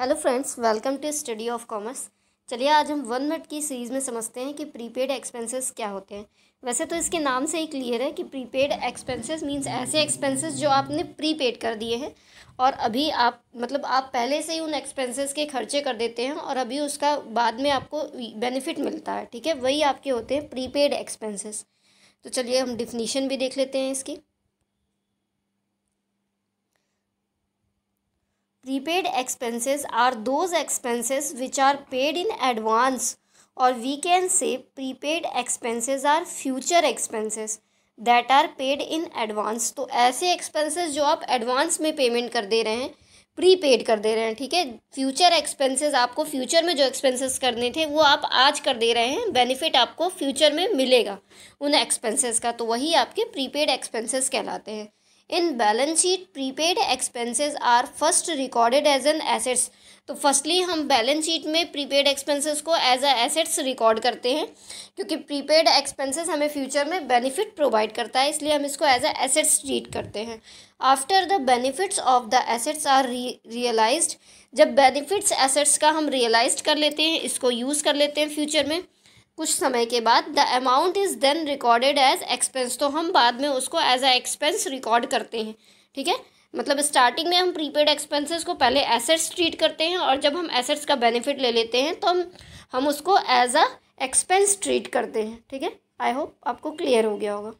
hello friends welcome to study of commerce चलिए आज हम वन मिनट की सीरीज़ में समझते हैं कि प्रीपेड एक्सपेंसेस क्या होते हैं वैसे तो इसके नाम से ही क्लियर है कि प्रीपेड एक्सपेंसेस मींस ऐसे एक्सपेंसेस जो आपने प्रीपेड कर दिए हैं और अभी आप मतलब आप पहले से ही उन एक्सपेंसेस के खर्चे कर देते हैं और अभी उसका बाद में आपको बेनिफिट मिलता है ठीक है वही आपके होते हैं प्रीपेड एक्सपेंसेस तो चलिए हम डिफिनीशन भी देख लेते हैं इसकी prepaid expenses are those expenses which are paid in advance or we can say prepaid expenses are future expenses that are paid in advance तो ऐसे expenses जो आप advance में payment कर दे रहे हैं प्रीपेड कर दे रहे हैं ठीक है फ्यूचर एक्सपेंसेस आपको फ्यूचर में जो एक्सपेंसेस करने थे वो आप आज कर दे रहे हैं बेनिफिट आपको फ्यूचर में मिलेगा उन एक्सपेंसेस का तो वही आपके प्रीपेड एक्सपेंसेस कहलाते हैं in balance sheet prepaid expenses are first recorded as an assets तो फर्स्टली हम बैलेंस शीट में प्रीपेड एक्सपेंसेस को एज अ एसेट्स रिकॉर्ड करते हैं क्योंकि प्रीपेड एक्सपेंसेस हमें फ्यूचर में बेनिफिट प्रोवाइड करता है इसलिए हम इसको एज अ एसेट्स ट्रीट करते हैं after the benefits of the assets are realized जब बेनिफिट्स एसेट्स का हम रियलाइज कर लेते हैं इसको यूज़ कर लेते हैं फ्यूचर में कुछ समय के बाद the amount is then recorded as expense तो हम बाद में उसको एज अ एक्सपेंस रिकॉर्ड करते हैं ठीक है मतलब स्टार्टिंग में हम प्रीपेड एक्सपेंसेस को पहले एसेट्स ट्रीट करते हैं और जब हम एसेट्स का बेनिफिट ले लेते हैं तो हम हम उसको एज अ एक्सपेंस ट्रीट करते हैं ठीक है आई होप आपको क्लियर हो गया होगा